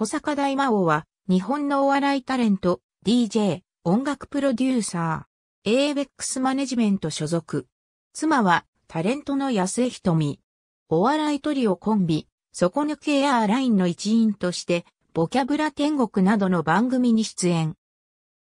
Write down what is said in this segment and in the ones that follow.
小坂大魔王は、日本のお笑いタレント、DJ、音楽プロデューサー、エーベックスマネジメント所属。妻は、タレントの安江瞳。お笑いトリオコンビ、底抜けエアーラインの一員として、ボキャブラ天国などの番組に出演。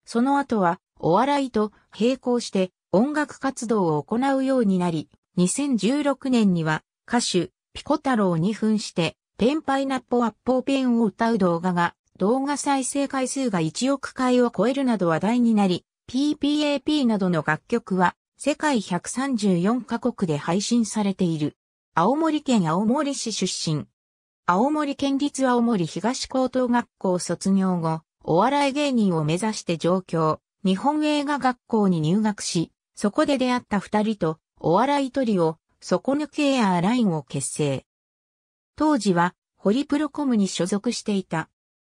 その後は、お笑いと並行して音楽活動を行うようになり、2016年には歌手、ピコ太郎に扮してペンパイナッポアッポーペンを歌う動画が、動画再生回数が1億回を超えるなど話題になり、PPAP などの楽曲は、世界134カ国で配信されている。青森県青森市出身。青森県立青森東高等学校卒業後、お笑い芸人を目指して上京、日本映画学校に入学し、そこで出会った二人と、お笑いトリオ、底抜けエアーラインを結成。当時はホリプロコムに所属していた。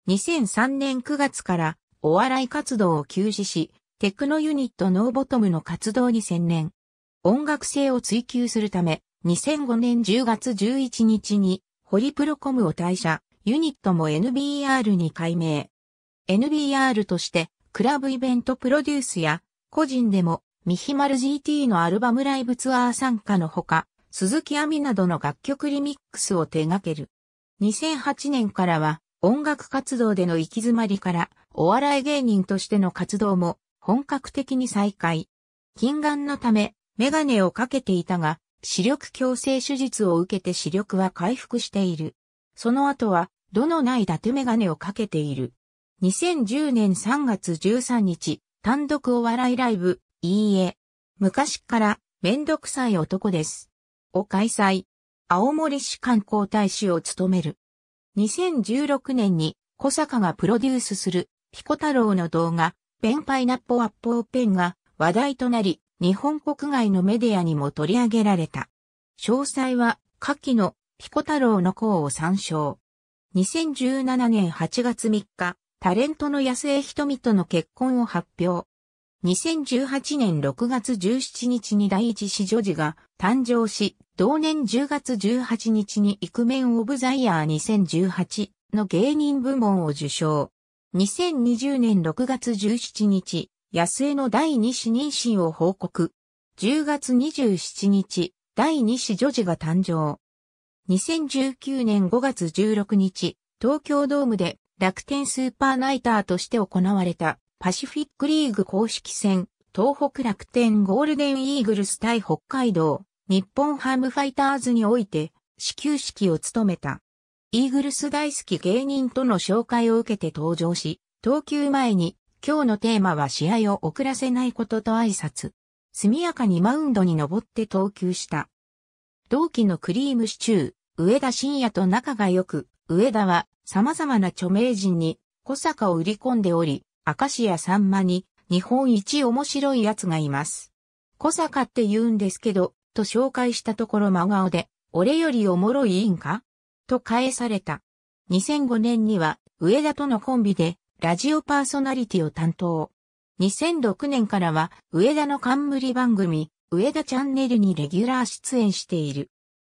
2003年9月からお笑い活動を休止し、テクノユニットノーボトムの活動に専念。音楽性を追求するため、2005年10月11日にホリプロコムを退社、ユニットも NBR に改名。NBR としてクラブイベントプロデュースや個人でもミヒマル GT のアルバムライブツアー参加のほか、鈴木亜美などの楽曲リミックスを手掛ける。2008年からは音楽活動での行き詰まりからお笑い芸人としての活動も本格的に再開。近眼のためメガネをかけていたが視力矯正手術を受けて視力は回復している。その後はどのない伊達メガネをかけている。2010年3月13日、単独お笑いライブ、いいえ。昔からめんどくさい男です。を開催。青森市観光大使を務める。2016年に小坂がプロデュースするピコ太郎の動画、ペンパイナッポアッポーペンが話題となり、日本国外のメディアにも取り上げられた。詳細は、下記のピコ太郎の項を参照。2017年8月3日、タレントの安江瞳との結婚を発表。2018年6月17日に第一子女児が誕生し、同年10月18日にイクメンオブザイヤー2018の芸人部門を受賞。2020年6月17日、安江の第二子妊娠を報告。10月27日、第二子女児が誕生。2019年5月16日、東京ドームで楽天スーパーナイターとして行われたパシフィックリーグ公式戦、東北楽天ゴールデンイーグルス対北海道、日本ハムファイターズにおいて、始球式を務めた。イーグルス大好き芸人との紹介を受けて登場し、投球前に、今日のテーマは試合を遅らせないことと挨拶。速やかにマウンドに登って投球した。同期のクリームシチュー、上田晋也と仲が良く、上田は様々な著名人に小坂を売り込んでおり、明石家さんまに、日本一面白い奴がいます。小坂って言うんですけど、と紹介したところ真顔で、俺よりおもろいんかと返された。2005年には、上田とのコンビで、ラジオパーソナリティを担当。2006年からは、上田の冠番組、上田チャンネルにレギュラー出演している。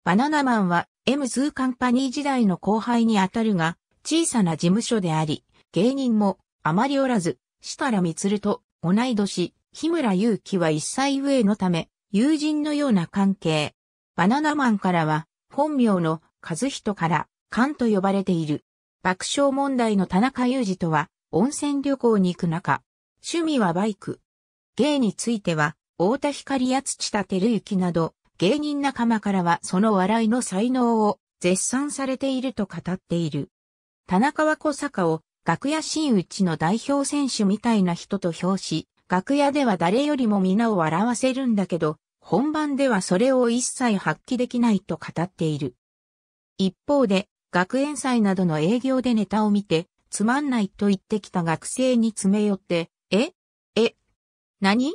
バナナマンは、M2 カンパニー時代の後輩にあたるが、小さな事務所であり、芸人もあまりおらず、設楽光と同い年、日村祐希は一歳上のため、友人のような関係。バナナマンからは、本名の和人から、ンと呼ばれている。爆笑問題の田中裕二とは、温泉旅行に行く中、趣味はバイク。芸については、太田光や土田照之など、芸人仲間からはその笑いの才能を絶賛されていると語っている。田中は小坂を楽屋真打ちの代表選手みたいな人と表し、楽屋では誰よりも皆を笑わせるんだけど、本番ではそれを一切発揮できないと語っている。一方で、学園祭などの営業でネタを見て、つまんないと言ってきた学生に詰め寄って、ええ何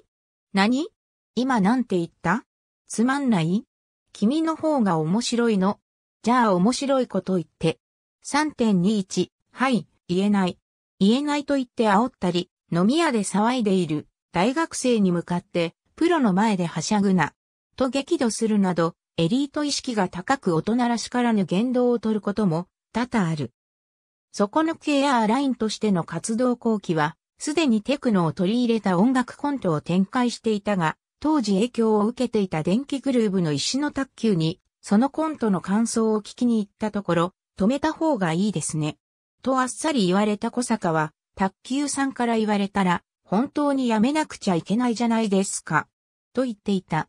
何今なんて言ったつまんない君の方が面白いのじゃあ面白いこと言って。3.21、はい、言えない。言えないと言って煽ったり、飲み屋で騒いでいる大学生に向かって、プロの前ではしゃぐな、と激怒するなど、エリート意識が高く大人らしからぬ言動をとることも多々ある。底抜けエアーラインとしての活動後期は、すでにテクノを取り入れた音楽コントを展開していたが、当時影響を受けていた電気グルーブの石の卓球に、そのコントの感想を聞きに行ったところ、止めた方がいいですね。とあっさり言われた小坂は、卓球さんから言われたら、本当にやめなくちゃいけないじゃないですか。と言っていた。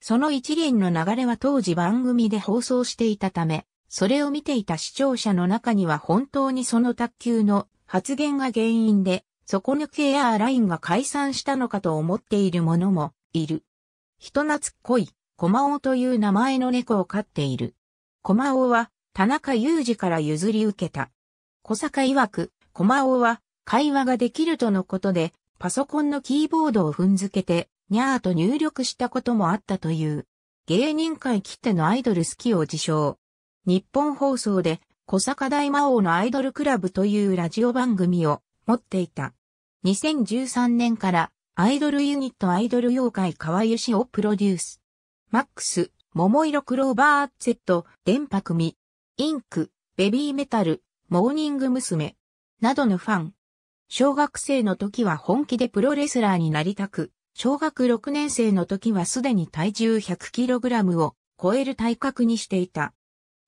その一連の流れは当時番組で放送していたため、それを見ていた視聴者の中には本当にその卓球の発言が原因で、底抜けエアーラインが解散したのかと思っている者もいる。人懐っこい、コマオという名前の猫を飼っている。コマオは、田中裕二から譲り受けた。小坂曰く、コマオは会話ができるとのことで、パソコンのキーボードを踏んづけて、にゃーと入力したこともあったという。芸人界きってのアイドル好きを自称。日本放送で、小坂大魔王のアイドルクラブというラジオ番組を持っていた。2013年からアイドルユニットアイドル妖怪川吉をプロデュース。マックス、桃色クローバー Z、電波組、インク、ベビーメタル、モーニング娘。などのファン。小学生の時は本気でプロレスラーになりたく、小学6年生の時はすでに体重 100kg を超える体格にしていた。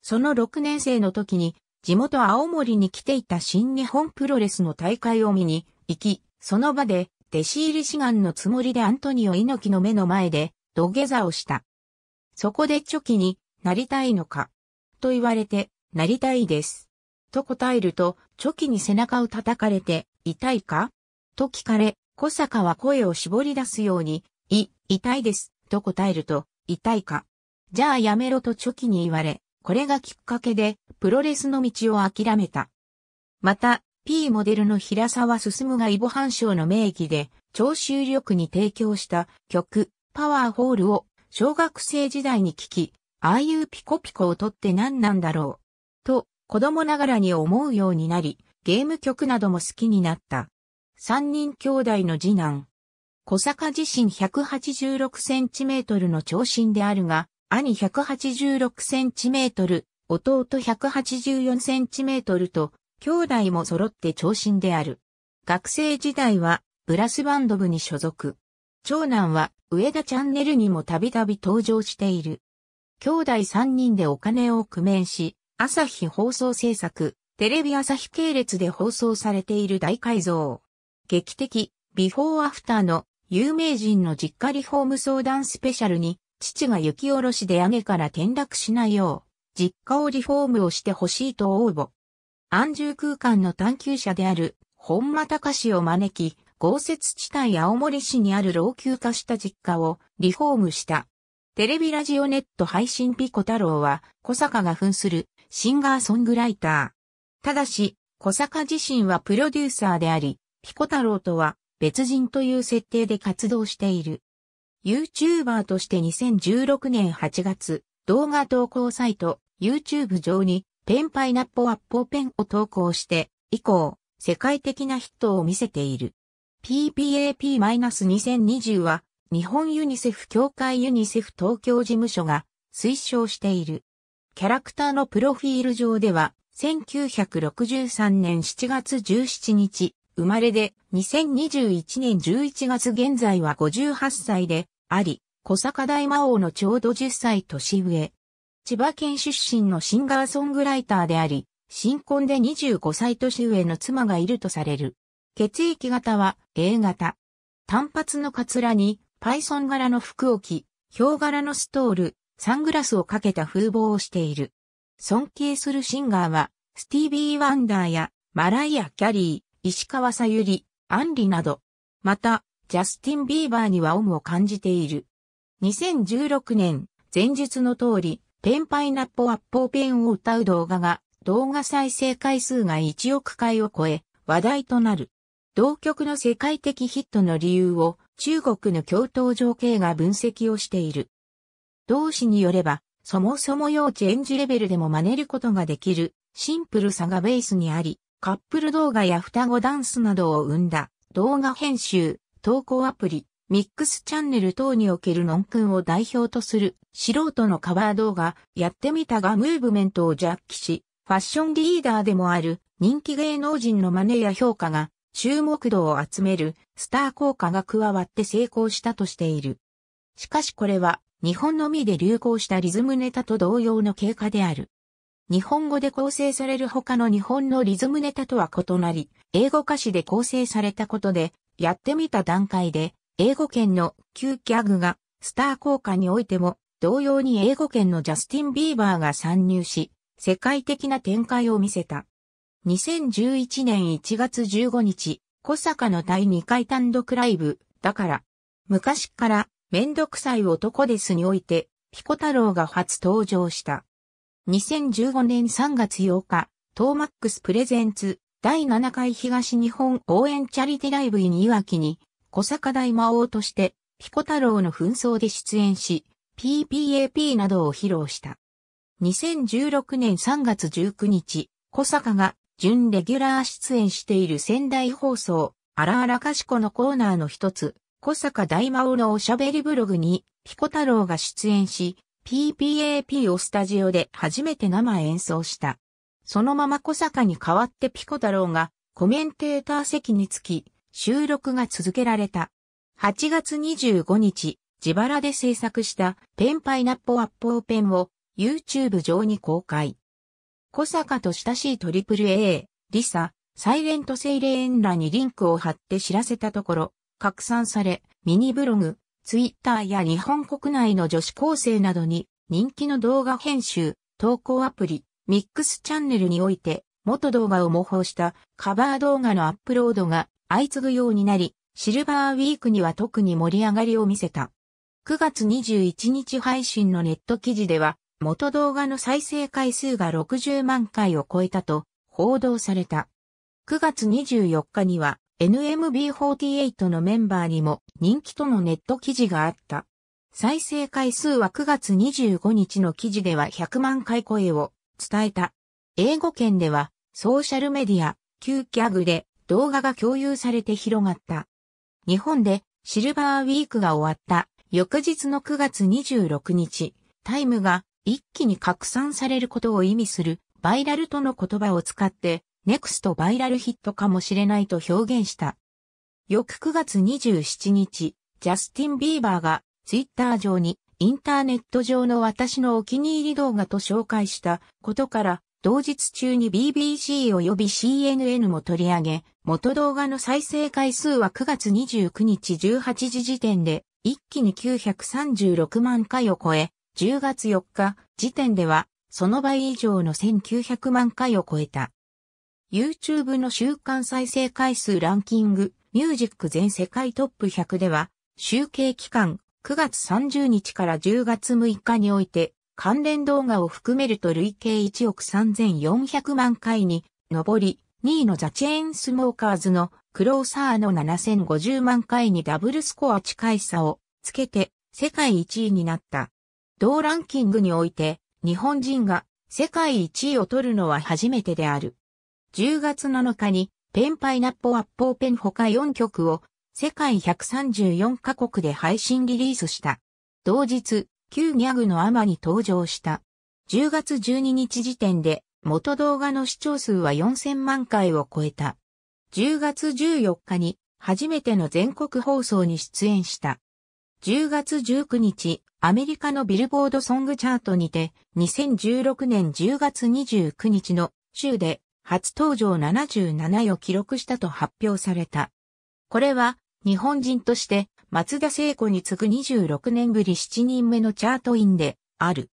その6年生の時に地元青森に来ていた新日本プロレスの大会を見に行き、その場で弟子入り志願のつもりでアントニオ猪木の目の前で土下座をした。そこでチョキになりたいのかと言われてなりたいです。と答えると、チョキに背中を叩かれて、痛いかと聞かれ、小坂は声を絞り出すように、い、痛いです、と答えると、痛いか。じゃあやめろとチョキに言われ、これがきっかけで、プロレスの道を諦めた。また、P モデルの平沢進がイボ半賞の名義で、聴衆力に提供した曲、パワーホールを小学生時代に聴き、ああいうピコピコを取って何なんだろう。子供ながらに思うようになり、ゲーム曲なども好きになった。三人兄弟の次男。小坂自身 186cm の長身であるが、兄 186cm、弟 184cm と、兄弟も揃って長身である。学生時代は、ブラスバンド部に所属。長男は、上田チャンネルにもたびたび登場している。兄弟三人でお金を工面し、朝日放送制作、テレビ朝日系列で放送されている大改造。劇的、ビフォーアフターの有名人の実家リフォーム相談スペシャルに、父が雪下ろしで屋根から転落しないよう、実家をリフォームをしてほしいと応募。安住空間の探求者である、本間隆を招き、豪雪地帯青森市にある老朽化した実家をリフォームした。テレビラジオネット配信ピコ太郎は、小坂が扮するシンガーソングライター。ただし、小坂自身はプロデューサーであり、ピコ太郎とは別人という設定で活動している。YouTuber として2016年8月、動画投稿サイト YouTube 上にペンパイナッポアッポーペンを投稿して以降、世界的なヒットを見せている。PPAP-2020 は日本ユニセフ協会ユニセフ東京事務所が推奨している。キャラクターのプロフィール上では、1963年7月17日、生まれで、2021年11月現在は58歳で、あり、小坂大魔王のちょうど10歳年上。千葉県出身のシンガーソングライターであり、新婚で25歳年上の妻がいるとされる。血液型は A 型。単発のカツラに、パイソン柄の服を着、ヒョウ柄のストール、サングラスをかけた風貌をしている。尊敬するシンガーは、スティービー・ワンダーや、マライア・キャリー、石川さゆり、アンリなど、また、ジャスティン・ビーバーにはオムを感じている。2016年、前述の通り、ペンパイナッポアッポーペンを歌う動画が、動画再生回数が1億回を超え、話題となる。同曲の世界的ヒットの理由を、中国の共闘情景が分析をしている。同志によれば、そもそも要チェンジレベルでも真似ることができる、シンプルさがベースにあり、カップル動画や双子ダンスなどを生んだ、動画編集、投稿アプリ、ミックスチャンネル等におけるノンくんを代表とする素人のカバー動画やってみたがムーブメントを弱気し、ファッションリーダーでもある人気芸能人の真似や評価が注目度を集めるスター効果が加わって成功したとしている。しかしこれは日本のみで流行したリズムネタと同様の経過である。日本語で構成される他の日本のリズムネタとは異なり、英語歌詞で構成されたことで、やってみた段階で、英語圏の旧ギャグが、スター効果においても、同様に英語圏のジャスティン・ビーバーが参入し、世界的な展開を見せた。2011年1月15日、小坂の第2回単独ライブ、だから、昔からめんどくさい男ですにおいて、ピコ太郎が初登場した。2015年3月8日、トーマックスプレゼンツ第7回東日本応援チャリティライブにいわきに、小坂大魔王として、ピコ太郎の紛争で出演し、PPAP などを披露した。2016年3月19日、小坂が準レギュラー出演している仙台放送、あらあらかしこのコーナーの一つ、小坂大魔王のおしゃべりブログに、ピコ太郎が出演し、PPAP をスタジオで初めて生演奏した。そのまま小坂に代わってピコ太郎がコメンテーター席につき、収録が続けられた。8月25日、自腹で制作したペンパイナッポアッポーペンを YouTube 上に公開。小坂と親しい AAA、リサ、サイレントセイレーンらにリンクを貼って知らせたところ、拡散され、ミニブログ、ツイッターや日本国内の女子高生などに人気の動画編集、投稿アプリ、ミックスチャンネルにおいて、元動画を模倣したカバー動画のアップロードが相次ぐようになり、シルバーウィークには特に盛り上がりを見せた。9月21日配信のネット記事では、元動画の再生回数が60万回を超えたと報道された。9月24日には NMB48 のメンバーにも人気とのネット記事があった。再生回数は9月25日の記事では100万回超えを伝えた。英語圏ではソーシャルメディア、旧ギャグで動画が共有されて広がった。日本でシルバーウィークが終わった翌日の9月26日、タイムが一気に拡散されることを意味するバイラルとの言葉を使ってネクストバイラルヒットかもしれないと表現した。翌9月27日、ジャスティン・ビーバーがツイッター上にインターネット上の私のお気に入り動画と紹介したことから同日中に BBC 及び CNN も取り上げ、元動画の再生回数は9月29日18時時点で一気に936万回を超え、10月4日時点ではその倍以上の1900万回を超えた。YouTube の週間再生回数ランキング、ミュージック全世界トップ100では、集計期間9月30日から10月6日において、関連動画を含めると累計1億3400万回に上り、2位のザ・チェーンスモーカーズのクローサーの7050万回にダブルスコア近い差をつけて世界1位になった。同ランキングにおいて日本人が世界1位を取るのは初めてである。10月7日に、ペンパイナッポアッポーペン他4曲を、世界134カ国で配信リリースした。同日、旧ギャグのアマに登場した。10月12日時点で、元動画の視聴数は4000万回を超えた。10月14日に、初めての全国放送に出演した。10月19日、アメリカのビルボードソングチャートにて、2016年10月29日の週で初登場77位を記録したと発表された。これは日本人として松田聖子に次ぐ26年ぶり7人目のチャートインである。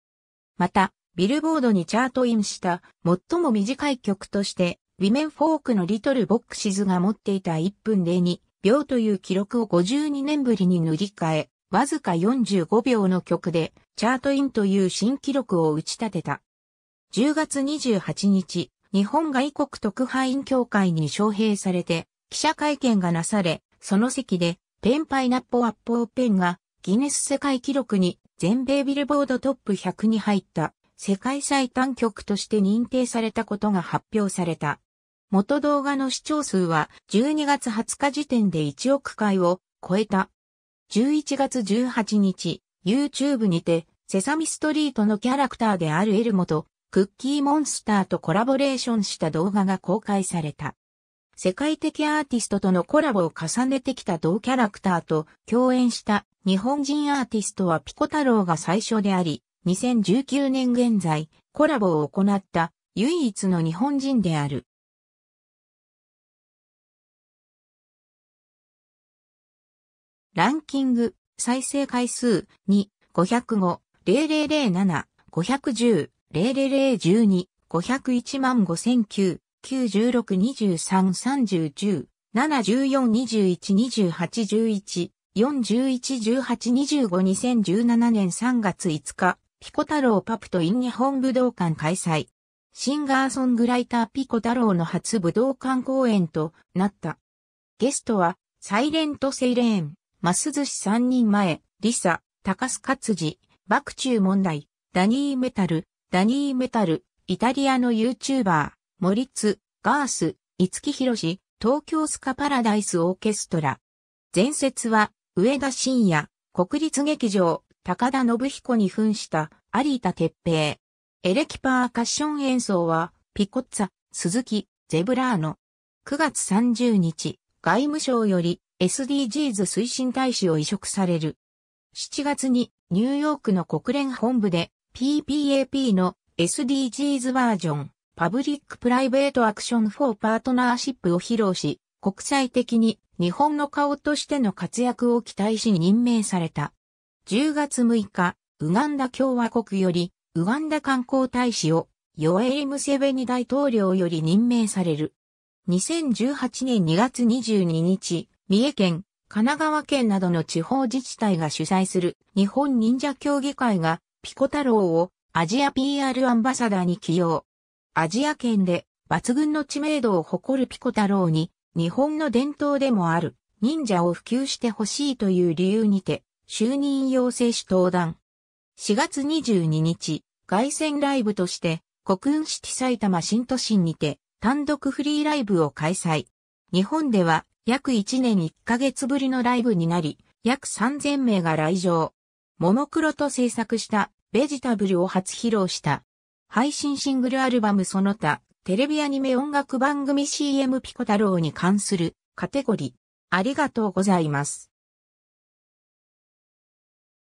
また、ビルボードにチャートインした最も短い曲として、ウィメンフォークのリトルボックシズが持っていた1分で2秒という記録を52年ぶりに塗り替え、わずか45秒の曲でチャートインという新記録を打ち立てた。10月28日、日本外国特派員協会に招聘されて、記者会見がなされ、その席で、ペンパイナッポアッポーペンが、ギネス世界記録に、全米ビルボードトップ100に入った、世界最短曲として認定されたことが発表された。元動画の視聴数は、12月20日時点で1億回を超えた。11月18日、YouTube にて、セサミストリートのキャラクターであるエルモとクッキーモンスターとコラボレーションした動画が公開された。世界的アーティストとのコラボを重ねてきた同キャラクターと共演した日本人アーティストはピコ太郎が最初であり、2019年現在コラボを行った唯一の日本人である。ランキング、再生回数2、505、0007、510、00012、501万5009、9 6 2 3 3 0 1十四二十一二十八十一四十一十八二十五二千十七年三月五日、ピコ太郎パプトイン日本武道館開催。シンガーソングライターピコ太郎の初武道館公演となった。ゲストは、サイレントセイレーン、マス寿司三人前、リサ、高須勝治、爆中問題、ダニーメタル、ダニーメタル、イタリアのユーチューバー、モリッツ、ガース、五木ひろし、東京スカパラダイスオーケストラ。前説は、上田晋也、国立劇場、高田信彦に扮した有田鉄平。エレキパーカッション演奏は、ピコッツァ、鈴木、ゼブラーノ。9月30日、外務省より SDGs 推進大使を移植される。7月にニューヨークの国連本部で PPAP の SDGs バージョン、パブリック・プライベート・アクション・フォー・パートナーシップを披露し、国際的に日本の顔としての活躍を期待し任命された。10月6日、ウガンダ共和国より、ウガンダ観光大使を、ヨエイ・ムセベニ大統領より任命される。2018年2月22日、三重県、神奈川県などの地方自治体が主催する日本忍者協議会がピコ太郎をアジア PR アンバサダーに起用。アジア圏で抜群の知名度を誇るピコ太郎に、日本の伝統でもある忍者を普及してほしいという理由にて、就任要請し登壇。4月22日、外戦ライブとして、国運シティ埼玉新都心にて、単独フリーライブを開催。日本では、約1年1ヶ月ぶりのライブになり、約3000名が来場。モノクロと制作したベジタブルを初披露した。配信シングルアルバムその他、テレビアニメ音楽番組 CM ピコ太郎に関するカテゴリー。ありがとうございます。